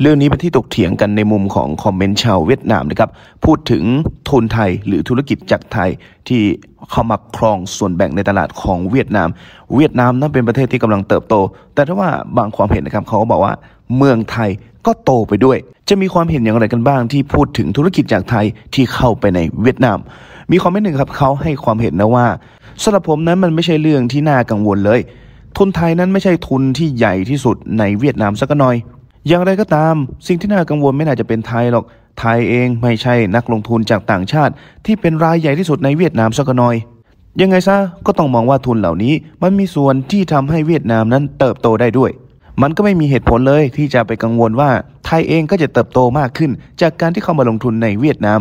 เรื่องนี้เป็นที่ตกเถียงกันในมุมของคอมเมนต์ชาวเวียดนามนะครับ พูดถึง ทุนไทยหรือธุรกิจจากไทย ที่เข้ามาครองส่วนแบ่งในตลาดของเวียดนาม เวียดนามนั้นเป็นประเทศที่กำลังเติบโต แต่ถ้าว่าบางความเห็นนะครับเขาบอกว่าเมืองไทยก็โตไปด้วย จะมีความเห็นอย่างไรกันบ้างที่พูดถึงธุรกิจจากไทยที่เข้าไปในเวียดนาม มีคอมเมนต์หนึ่งครับเขาให้ความเห็นนะว่าสำหรับผมนั้นมันไม่ใช่เรื่องที่น่ากังวลเลย ทุนไทยนั้นไม่ใช่ทุนที่ใหญ่ที่สุดในเวียดนามสักหน่อยอย่างไรก็ตาม สิ่งที่น่ากังวลไม่น่าจะเป็นไทยหรอก ไทยเองไม่ใช่นักลงทุนจากต่างชาติที่เป็นรายใหญ่ที่สุดในเวียดนามสักหน่อย ยังไงซะก็ต้องมองว่าทุนเหล่านี้ มันมีส่วนที่ทำให้เวียดนามนั้นเติบโตได้ด้วย มันก็ไม่มีเหตุผลเลยที่จะไปกังวลว่าไทยเองก็จะเติบโตมากขึ้น จากการที่เข้ามาลงทุนในเวียดนาม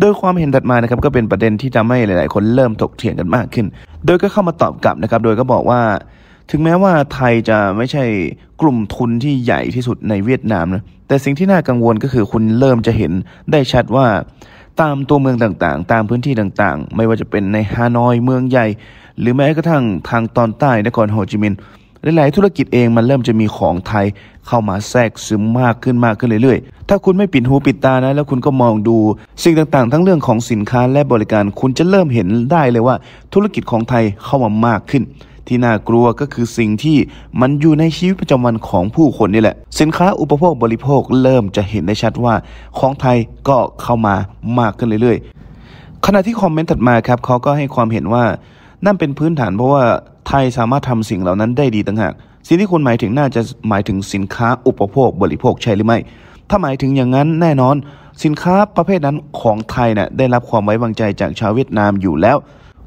โดยความเห็นถัดมานะครับก็เป็นประเด็นที่ทำให้หลาย ๆ คนเริ่มถกเถียงกันมากขึ้น โดยก็เข้ามาตอบกลับนะครับ โดยก็บอกว่าถึงแม้ว่าไทยจะไม่ใช่กลุ่มทุนที่ใหญ่ที่สุดในเวียดนามนะ แต่สิ่งที่น่ากังวลก็คือคุณเริ่มจะเห็นได้ชัดว่าตามตัวเมืองต่างๆ ตามพื้นที่ต่างๆ ไม่ว่าจะเป็นในฮานอยเมืองใหญ่ หรือแม้กระทั่งทางตอนใต้นครโฮจิมินห์ หลายๆ ธุรกิจเองมันเริ่มจะมีของไทยเข้ามาแทรกซึมมากขึ้นมากขึ้นเรื่อยๆ ถ้าคุณไม่ปิดหูปิดตานะแล้วคุณก็มองดู สิ่งต่างๆ ทั้งเรื่องของสินค้าและบริการคุณจะเริ่มเห็นได้เลยว่า ธุรกิจของไทยเข้ามามากขึ้นที่น่ากลัวก็คือสิ่งที่มันอยู่ในชีวิตประจำวันของผู้คนนี่แหละ สินค้าอุปโภคบริโภค เริ่มจะเห็นได้ชัดว่าของไทยก็เข้ามามากขึ้นเรื่อย ๆ ขณะที่คอมเมนต์ถัดมาครับเขาก็ให้ความเห็นว่านั่นเป็นพื้นฐานเพราะว่าไทยสามารถทำสิ่งเหล่านั้นได้ดีต่างหากสิ่งที่คุณหมายถึงน่าจะหมายถึงสินค้าอุปโภคบริโภคใช่หรือไม่ถ้าหมายถึงอย่างนั้นแน่นอน สินค้าประเภทนั้นของไทยเนะ่ยได้รับความไว้วางใจจากชาวเวียดนามอยู่แล้ว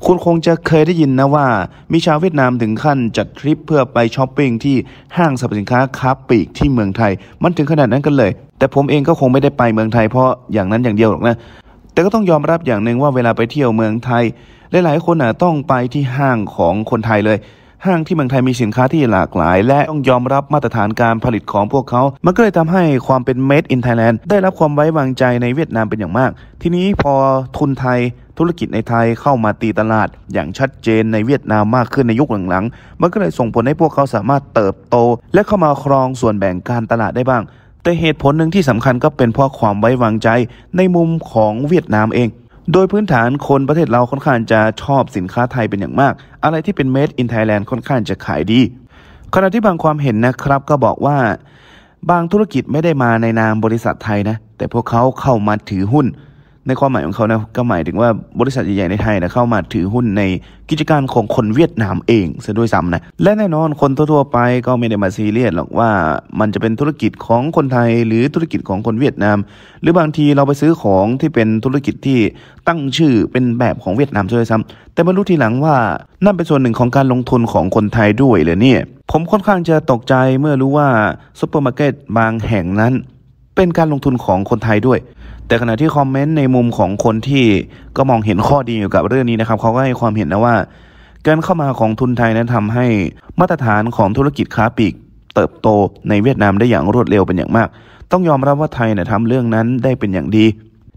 คุณคงจะเคยได้ยินนะว่า มีชาวเวียดนามถึงขั้นจัดทริปเพื่อไปช้อปปิ้งที่ห้างสรรพสินค้าค้าปลีกที่เมืองไทย มันถึงขนาดนั้นกันเลย แต่ผมเองก็คงไม่ได้ไปเมืองไทย เพราะอย่างนั้นอย่างเดียวหรอกนะแต่ก็ต้องยอมรับอย่างหนึ่งว่าเวลาไปเที่ยวเมืองไทย หลาย ๆ คนน่ะต้องไปที่ห้างของคนไทยเลยห้างที่เมืองไทยมีสินค้าที่หลากหลาย และต้องยอมรับมาตรฐานการผลิตของพวกเขา มันก็เลยทำให้ความเป็น made in Thailand ได้รับความไว้วางใจในเวียดนามเป็นอย่างมาก ทีนี้พอทุนไทย ธุรกิจในไทยเข้ามาตีตลาด อย่างชัดเจนในเวียดนามมากขึ้นในยุคหลังๆ มันก็เลยส่งผลให้พวกเขาสามารถเติบโต และเข้ามาครองส่วนแบ่งการตลาดได้บ้าง แต่เหตุผลหนึ่งที่สำคัญก็เป็นเพราะความไว้วางใจในมุมของเวียดนามเองโดยพื้นฐานคนประเทศเราค่อนข้างจะชอบสินค้าไทยเป็นอย่างมาก อะไรที่เป็น made in Thailand ค่อนข้างจะขายดี ขณะที่บางความเห็นนะครับก็บอกว่า บางธุรกิจไม่ได้มาในนามบริษัทไทยนะ แต่พวกเขาเข้ามาถือหุ้นในความหมายของเขานะก็หมายถึงว่าบริษัทใหญ่ๆในไทยนะเข้ามาถือหุ้นในกิจการของคนเวียดนามเองซะด้วยซ้ำนะและแน่นอนคนทั่วๆไปก็ไม่ได้มาซีเรียสหรอกว่ามันจะเป็นธุรกิจของคนไทยหรือธุรกิจของคนเวียดนาม หรือบางทีเราไปซื้อของที่เป็นธุรกิจที่ตั้งชื่อเป็นแบบของเวียดนามซะด้วยซ้ำแต่มารู้ทีหลังว่านั่นเป็นส่วนหนึ่งของการลงทุนของคนไทยด้วยเลยเนี่ยผมค่อนข้างจะตกใจเมื่อรู้ว่าซุปเปอร์มาร์เก็ตบางแห่งนั้น เป็นการลงทุนของคนไทยด้วยแต่ขณะที่คอมเมนต์ในมุมของคนที่ก็มองเห็นข้อดีเกี่ยวกับเรื่องนี้นะครับเขาก็ให้ความเห็นนะว่า การเข้ามาของทุนไทยนั้นทำให้ มาตรฐานของธุรกิจค้าปลีกเติบโตในเวียดนามได้อย่างรวดเร็วเป็นอย่างมาก ต้องยอมรับว่าไทยเนี่ยทำเรื่องนั้นได้เป็นอย่างดี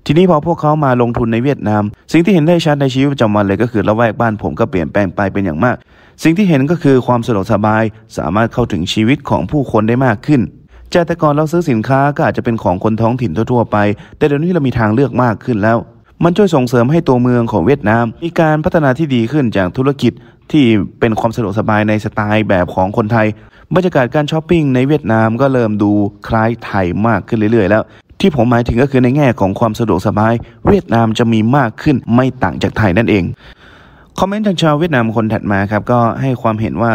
ทีนี้พอพวกเขามาลงทุนในเวียดนาม สิ่งที่เห็นได้ชัดในชีวิตประจำวันเลย ก็คือละแวกบ้านผมก็เปลี่ยนแปลงไปเป็นอย่างมาก สิ่งที่เห็นก็คือความสะดวกสบายสามารถเข้าถึงชีวิตของผู้คนได้มากขึ้นจากแต่ก่อนเราซื้อสินค้าก็อาจจะเป็นของคนท้องถิ่นทั่วๆไป แต่เดี๋ยวนี้เรามีทางเลือกมากขึ้นแล้ว มันช่วยส่งเสริมให้ตัวเมืองของเวียดนามมีการพัฒนาที่ดีขึ้นจากธุรกิจที่เป็นความสะดวกสบายในสไตล์แบบของคนไทยบรรยากาศการช้อปปิ้งในเวียดนามก็เริ่มดูคล้ายไทยมากขึ้นเรื่อยๆแล้ว ที่ผมหมายถึงก็คือในแง่ของความสะดวกสบาย เวียดนามจะมีมากขึ้นไม่ต่างจากไทยนั่นเองคอมเมนต์ทางชาวเวียดนามคนถัดมาครับก็ให้ความเห็นว่า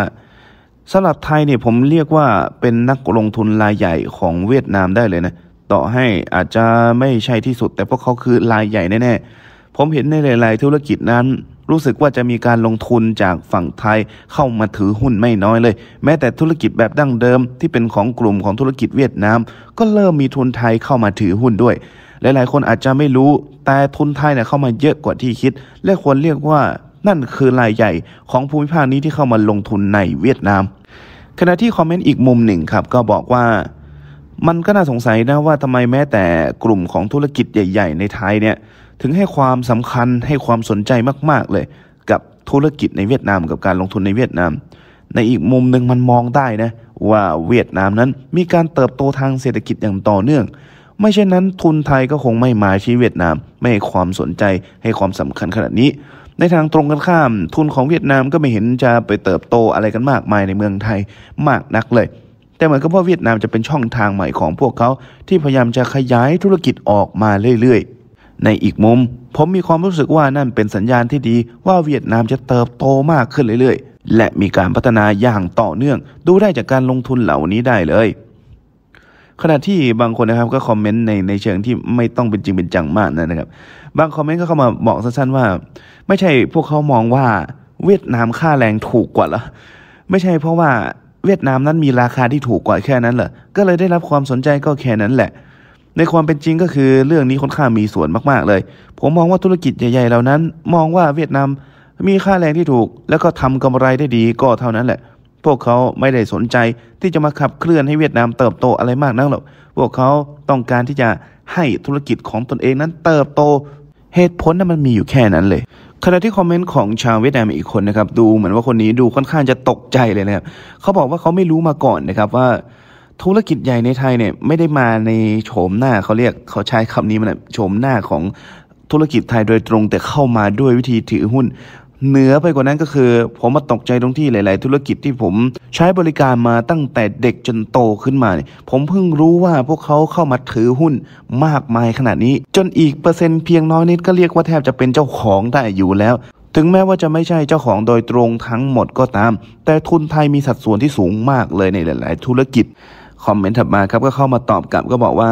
สำหรับไทยเนี่ย ผมเรียกว่าเป็นนักลงทุนรายใหญ่ของเวียดนามได้เลยนะ ต่อให้อาจจะไม่ใช่ที่สุด แต่พวกเขาคือรายใหญ่แน่ๆผมเห็นในหลาย ๆธุรกิจนั้น รู้สึกว่าจะมีการลงทุนจากฝั่งไทยเข้ามาถือหุ้นไม่น้อยเลย แม้แต่ธุรกิจแบบดั้งเดิมที่เป็นของกลุ่มของธุรกิจเวียดนามก็เริ่มมีทุนไทยเข้ามาถือหุ้นด้วย หลายๆคนอาจจะไม่รู้แต่ทุนไทยเนี่ยเข้ามาเยอะกว่าที่คิด และควรเรียกว่านั่นคือรายใหญ่ของภูมิภาคนี้ที่เข้ามาลงทุนในเวียดนาม ขณะที่คอมเมนต์อีกมุมหนึ่งครับ ก็บอกว่ามันก็น่าสงสัยนะว่าทำไมแม้แต่กลุ่มของธุรกิจใหญ่ ๆ ในไทยเนี่ยถึงให้ความสำคัญให้ความสนใจมากๆเลย กับธุรกิจในเวียดนามกับการลงทุนในเวียดนาม ในอีกมุมหนึ่งมันมองได้นะ ว่าเวียดนามนั้นมีการเติบโตทางเศรษฐกิจอย่างต่อเนื่อง ไม่เช่นนั้นทุนไทยก็คงไม่มาชี้เวียดนาม ไม่ให้ความสนใจให้ความสำคัญขนาดนี้ในทางตรงกันข้าม ทุนของเวียดนามก็ไม่เห็นจะไปเติบโตอะไรกันมากมายในเมืองไทยมากนักเลย แต่เหมือนกับว่าเวียดนามจะเป็นช่องทางใหม่ของพวกเขา ที่พยายามจะขยายธุรกิจออกมาเรื่อยๆ ในอีกมุม ผมมีความรู้สึกว่านั่นเป็นสัญญาณที่ดีว่าเวียดนามจะเติบโตมากขึ้นเรื่อย ๆ และมีการพัฒนาอย่างต่อเนื่อง ดูได้จากการลงทุนเหล่านี้ได้เลย ขณะที่บางคนนะครับก็คอมเมนต์ในในเชิงที่ไม่ต้องเป็นจริงเป็นจังมากนะครับบางคอมเมนต์ก็เข้ามาบอกสั้นๆว่า ไม่ใช่พวกเขามองว่าเวียดนามค่าแรงถูกกว่าเหรอไม่ใช่เพราะว่าเวียดนามนั้นมีราคาที่ถูกกว่าแค่นั้นเหรอก็เลยได้รับความสนใจก็แค่นั้นแหละ ในความเป็นจริงก็คือเรื่องนี้ค่อนข้างมีส่วนมากๆ เลยผมมองว่าธุรกิจใหญ่ๆเหล่านั้น มองว่าเวียดนามมีค่าแรงที่ถูก แล้วก็ทำกำไรได้ดีก็เท่านั้นแหละ พวกเขาไม่ได้สนใจที่จะมาขับเคลื่อนให้เวียดนามเติบโตอะไรมากนักหรอกพวกเขาต้องการที่จะให้ธุรกิจของตนเองนั้นเติบโตเหตุผลนั้นมันมีอยู่แค่นั้นเลย ขณะที่คอมเมนต์ของชาวเวียดนามอีกคนนะครับ ดูเหมือนว่าคนนี้ดูค่อนข้างจะตกใจเลยนะครับเขาบอกว่าเขาไม่รู้มาก่อนนะครับว่า ธุรกิจใหญ่ในไทยเนี่ย ไม่ได้มาในโฉมหน้าเขาเรียกเขาใช้คำนี้มันโฉมหน้าของธุรกิจไทยโดยตรงแต่เข้ามาด้วยวิธีถือหุ้นเหนือไปกว่านั้นก็คือ ผมมาตกใจตรงที่หลาย ๆ ธุรกิจที่ผมใช้บริการมาตั้งแต่เด็กจนโตขึ้นมาผมเพิ่งรู้ว่าพวกเขาเข้ามาถือหุ้น มากมายขนาดนี้จนอีกเปอร์เซ็นต์เพียงน้อยนิดก็เรียกว่าแทบจะเป็นเจ้าของได้อยู่แล้ว ถึงแม้ว่าจะไม่ใช่เจ้าของโดยตรงทั้งหมดก็ตาม แต่ทุนไทยมีสัดส่วนที่สูงมากเลยในหลาย ๆ ธุรกิจคอมเมนต์ถัดมาครับก็เข้ามาตอบกลับก็บอกว่า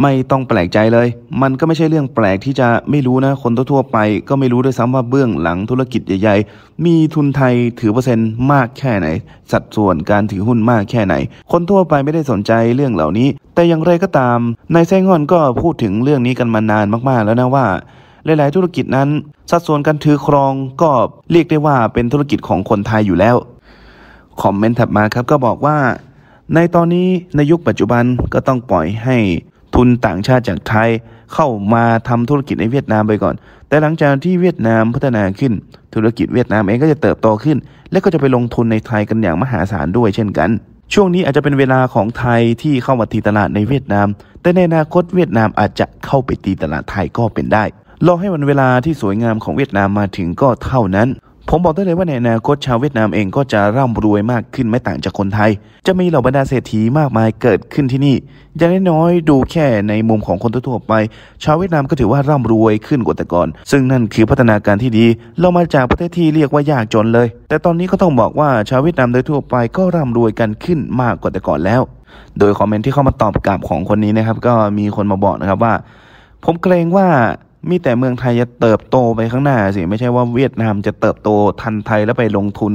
ไม่ต้องแปลกใจเลย มันก็ไม่ใช่เรื่องแปลกที่จะไม่รู้นะ คนทั่วไปก็ไม่รู้ด้วยซ้ำว่าเบื้องหลังธุรกิจใหญ่ๆ มีทุนไทยถือเปอร์เซ็นต์มากแค่ไหน สัดส่วนการถือหุ้นมากแค่ไหน คนทั่วไปไม่ได้สนใจเรื่องเหล่านี้ แต่อย่างไรก็ตาม นายแซงฮอนก็พูดถึงเรื่องนี้กันมานานมากๆ แล้วนะว่า หลาย ๆ ธุรกิจนั้นสัดส่วนการถือครองก็เรียกได้ว่าเป็นธุรกิจของคนไทยอยู่แล้ว คอมเมนต์ถัดมาครับก็บอกว่า ในตอนนี้ในยุคปัจจุบันก็ต้องปล่อยให้ทุนต่างชาติจากไทยเข้ามาทำธุรกิจในเวียดนามไปก่อน แต่หลังจากที่เวียดนามพัฒนาขึ้น ธุรกิจเวียดนามเองก็จะเติบโตขึ้น และก็จะไปลงทุนในไทยกันอย่างมหาศาลด้วยเช่นกัน ช่วงนี้อาจจะเป็นเวลาของไทยที่เข้ามาตีตลาดในเวียดนาม แต่ในอนาคตเวียดนามอาจจะเข้าไปตีตลาดไทยก็เป็นได้ รอให้วันเวลาที่สวยงามของเวียดนามมาถึงก็เท่านั้นผมบอกได้เลยว่าในอนาคต ชาวเวียดนามเองก็จะร่ำรวยมากขึ้นไม่ต่างจากคนไทย จะมีเหล่าบรรดาเศรษฐีมากมายเกิดขึ้นที่นี่อย่างน้อยดูแค่ในมุมของคนทั่วไป ชาวเวียดนามก็ถือว่าร่ำรวยขึ้นกว่าแต่ก่อนซึ่งนั่นคือพัฒนาการที่ดี เรามาจากประเทศที่เรียกว่ายากจนเลย แต่ตอนนี้ก็ต้องบอกว่าชาวเวียดนามโดยทั่วไปก็ร่ำรวยกันขึ้นมากกว่าแต่ก่อนแล้ว โดยคอมเมนต์ที่เข้ามาตอบกลับของคนนี้นะครับ ก็มีคนมาบอกนะครับว่า ผมเกรงว่ามีแต่เมืองไทยจะเติบโตไปข้างหน้าสิไม่ใช่ว่าเวียดนามจะเติบโตทันไทยแล้วไปลงทุน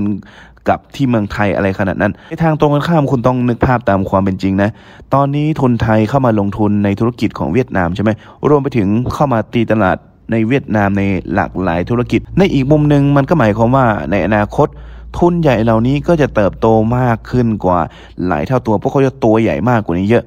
กับที่เมืองไทยอะไรขนาดนั้นในทางตรงกันข้ามคุณต้องนึกภาพตามความเป็นจริงนะ ตอนนี้ทุนไทยเข้ามาลงทุนในธุรกิจของเวียดนามใช่ไหมรวมไปถึงเข้ามาตีตลาดในเวียดนามในหลากหลายธุรกิจ ในอีกมุมหนึ่งมันก็หมายความว่าในอนาคตทุนใหญ่เหล่านี้ก็จะเติบโตมากขึ้นกว่าหลายเท่าตัวเพราะเขาจะตัวใหญ่มากกว่านี้เยอะ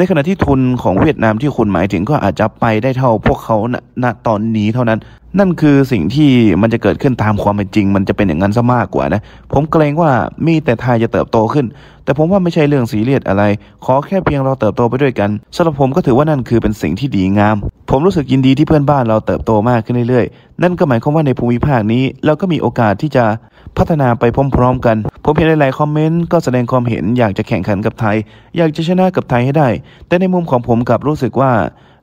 ในขณะที่ทุนของเวียดนามที่คุณหมายถึงก็อาจจะไปได้เท่าพวกเขาณตอนนี้เท่านั้น นั่นคือสิ่งที่มันจะเกิดขึ้นตามความเป็นจริงมันจะเป็นอย่างนั้นซะมากกว่านะผมเกรงว่ามีแต่ไทยจะเติบโตขึ้นแต่ผมว่าไม่ใช่เรื่องสีเลียดอะไร ขอแค่เพียงเราเติบโตไปด้วยกันสำหรับผมก็ถือว่านั่นคือเป็นสิ่งที่ดีงาม ผมรู้สึกยินดีที่เพื่อนบ้านเราเติบโตมากขึ้นเรื่อยๆนั่นก็หมายความว่าในภูมิภาคนี้เราก็มีโอกาสที่จะพัฒนาไปพร้อมๆกัน ผมเห็นหลายๆคอมเมนต์ก็แสดงความเห็นอยากจะแข่งขันกับไทยอยากจะชนะกับไทยให้ได้ แต่ในมุมของผมกลับรู้สึกว่า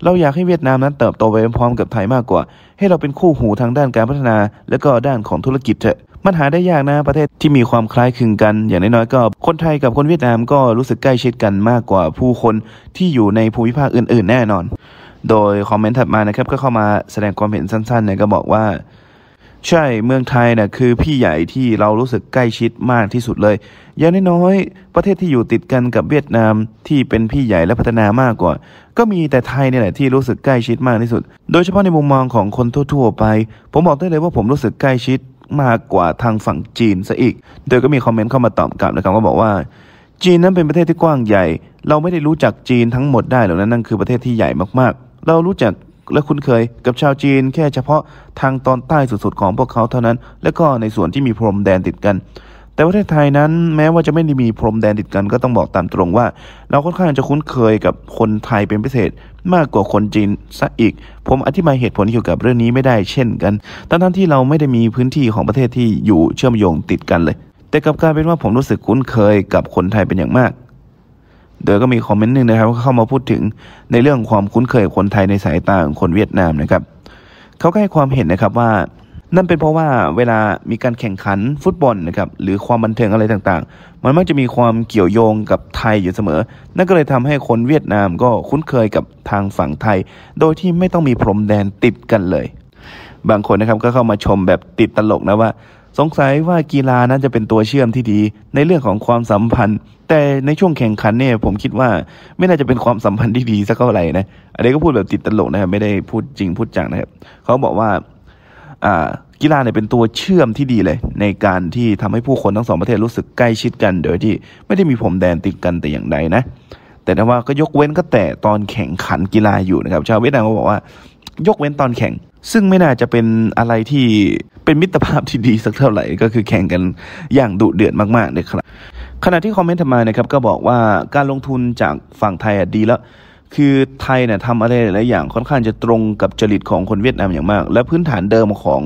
เราอยากให้เวียดนามนั้นเติบโตไปพร้อมกับไทยมากกว่า ให้เราเป็นคู่หูทางด้านการพัฒนา และก็ด้านของธุรกิจเถอะมันหาได้ยากนะประเทศที่มีความคล้ายคลึงกัน อย่างน้อยๆก็ คนไทยกับคนเวียดนามก็รู้สึกใกล้ชิดกันมากกว่าผู้คนที่อยู่ในภูมิภาคอื่นๆ แน่นอน โดยคอมเมนต์ถัดมานะครับก็เข้ามาแสดงความเห็นสั้นๆเนี่ยก็บอกว่า ใช่เมืองไทยนะ่ยคือพี่ใหญ่ที่เรารู้สึกใกล้ชิดมากที่สุดเลย อย่างน้อยๆประเทศที่อยู่ติดกันกับเวียดนามที่เป็นพี่ใหญ่และพัฒนามากกว่าก็มีแต่ไทยเนี่ยแหละที่รู้สึกใกล้ชิดมากที่สุด โดยเฉพาะในมุมมองของคนทั่วๆไป ผมบอกได้เลยว่าผมรู้สึกใกล้ชิดมากกว่าทางฝั่งจีนซะอีก โดยก็มีคอมเมนต์เข้ามาตอบกลับนะครับว่าบอกว่า จีนนั้นเป็นประเทศที่กว้างใหญ่ เราไม่ได้รู้จักจีนทั้งหมดได้หรอกนะนั่นคือประเทศที่ใหญ่มากๆ เรารู้จักและคุ้นเคยกับชาวจีน แค่เฉพาะทางตอนใต้สุดๆของพวกเขาเท่านั้น และก็ในส่วนที่มีพรมแดนติดกัน แต่ประเทศไทยนั้นแม้ว่าจะไม่ได้มีพรมแดนติดกันก็ต้องบอกตามตรงว่า เราค่อนข้างจะคุ้นเคยกับคนไทยเป็นพิเศษมากกว่าคนจีนซะอีก ผมอธิบายเหตุผลเกี่ยวกับเรื่องนี้ไม่ได้เช่นกันทั้งที่เราไม่ได้มีพื้นที่ของประเทศที่อยู่เชื่อมโยงติดกันเลย แต่กับการเป็นว่าผมรู้สึกคุ้นเคยกับคนไทยเป็นอย่างมากโดยก็มีคอมเมนต์หนึ่งนะครับ เข้ามาพูดถึงในเรื่องความคุ้นเคยคนไทยในสายตาของคนเวียดนามนะครับ เขาก็ให้ความเห็นนะครับว่านั่นเป็นเพราะว่าเวลามีการแข่งขันฟุตบอลนะครับหรือความบันเทิงอะไรต่างๆ มันมักจะมีความเกี่ยวโยงกับไทยอยู่เสมอ นั่นก็เลยทำให้คนเวียดนามก็คุ้นเคยกับทางฝั่งไทย โดยที่ไม่ต้องมีพรมแดนติดกันเลย บางคนนะครับก็เข้ามาชมแบบติดตลกนะว่า สงสัยว่ากีฬานั้นจะเป็นตัวเชื่อมที่ดี ในเรื่องของความสัมพันธ์ แต่ในช่วงแข่งขันเนี่ยผมคิดว่าไม่น่าจะเป็นความสัมพันธ์ที่ดีสักเท่าไหร่นะอันนี้ก็พูดแบบติดตลกนะครับไม่ได้พูดจริงพูดจังนะครับเขาบอกว่ากีฬาเนี่ยเป็นตัวเชื่อมที่ดีเลยในการที่ทำให้ผู้คนทั้งสองประเทศรู้สึกใกล้ชิดกันโดยที่ไม่ได้มีผมแดนติดกันแต่อย่างใดนะ แต่ถ้ว่าก็ยกเว้นก็แต่ตอนแข่งขันกีฬาอยู่นะครับชาวเวียดนามก็บอกว่า ยกเว้นตอนแข่งซึ่งไม่น่าจะเป็นอะไรที่เป็นมิตรภาพที่ดี สักเท่าไหร่ก็คือแข่งกันอย่างดุเดือดมากๆเลยครับขณะที่คอมเมนต์ทำมานะครับก็บอกว่าการลงทุนจากฝั่งไทยดีแล้วคือไทยเนี่ยทำอะไรหลายอย่างค่อนข้างจะตรงกับจริตของคนเวียดนามอย่างมาก และพื้นฐานเดิมของ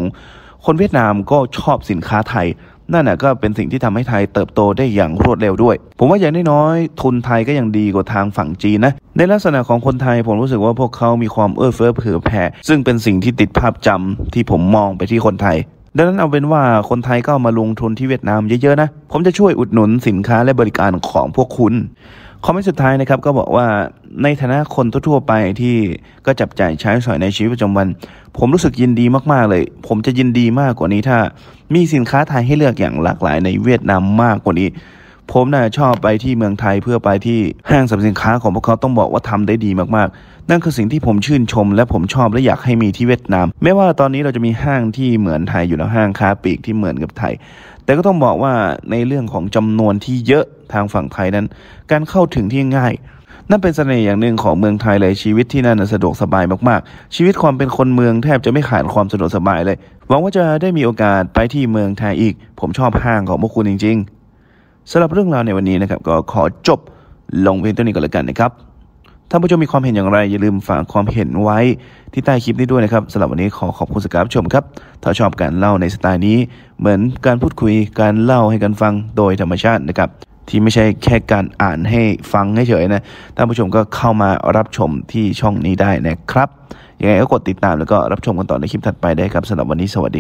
คนเวียดนามก็ชอบสินค้าไทย นั่นนะก็เป็นสิ่งที่ทำให้ไทยเติบโตได้อย่างรวดเร็วด้วย ผมว่าอย่างน้อยๆ ทุนไทยก็ยังดีกว่าทางฝั่งจีนนะในลักษณะของคนไทยผมรู้สึกว่าพวกเขามีความเอื้อเฟื้อเผื่อแผ่ซึ่งเป็นสิ่งที่ติดภาพจำที่ผมมองไปที่คนไทยดังนั้นเอาเป็นว่าคนไทยก็มาลงทุนที่เวียดนามเยอะๆนะ ผมจะช่วยอุดหนุนสินค้าและบริการของพวกคุณคอมเมนต์สุดท้ายนะครับก็บอกว่าในฐานะคนทั่วๆไปที่ก็จับจ่ายใช้สอยในชีวิตประจำวัน ผมรู้สึกยินดีมากๆเลย ผมจะยินดีมากกว่านี้ถ้า มีสินค้าไทยให้เลือกอย่างหลากหลายในเวียดนามมากกว่านี้ ผมน่ะชอบไปที่เมืองไทยเพื่อไปที่ห้างสรรพสินค้าของพวกเขาต้องบอกว่าทำได้ดีมากๆนั่นคือสิ่งที่ผมชื่นชมและผมชอบ และอยากให้มีที่เวียดนามไม่ว่าตอนนี้เราจะมีห้างที่เหมือนไทยอยู่แล้วห้างค้าปลีกที่เหมือนกับไทย แต่ก็ต้องบอกว่าในเรื่องของจำนวนที่เยอะทางฝั่งไทยนั้น การเข้าถึงที่ง่าย นั่นเป็นเสน่ห์อย่างหนึ่งของเมืองไทยเลยชีวิตที่นั่นสะดวกสบายมากๆ ชีวิตความเป็นคนเมืองแทบจะไม่ขาดความสะดวกสบายเลยหวังว่าจะได้มีโอกาสไปที่เมืองไทยอีก ผมชอบห้างของพวกคุณจริงๆสำหรับเรื่องราวในวันนี้นะครับก็ขอจบลงเพียงเท่านี้ก่อนแล้วกันนะครับท่านผู้ชมมีความเห็นอย่างไรอย่าลืมฝากความเห็นไว้ที่ใต้คลิปนี้ด้วยนะครับสำหรับวันนี้ขอขอบคุณสกับชมครับถ้าชอบการเล่าในสไตล์นี้ เหมือนการพูดคุยการเล่าให้กันฟังโดยธรรมชาตินะครับที่ไม่ใช่แค่การอ่านให้ฟังให้เฉยนะท่านผู้ชมก็เข้ามารับชมที่ช่องนี้ได้นะครับยังไงก็กดติดตามแล้วก็รับชมกันต่อในคลิปถัดไปได้ครับสำหรับวันนี้สวัสดี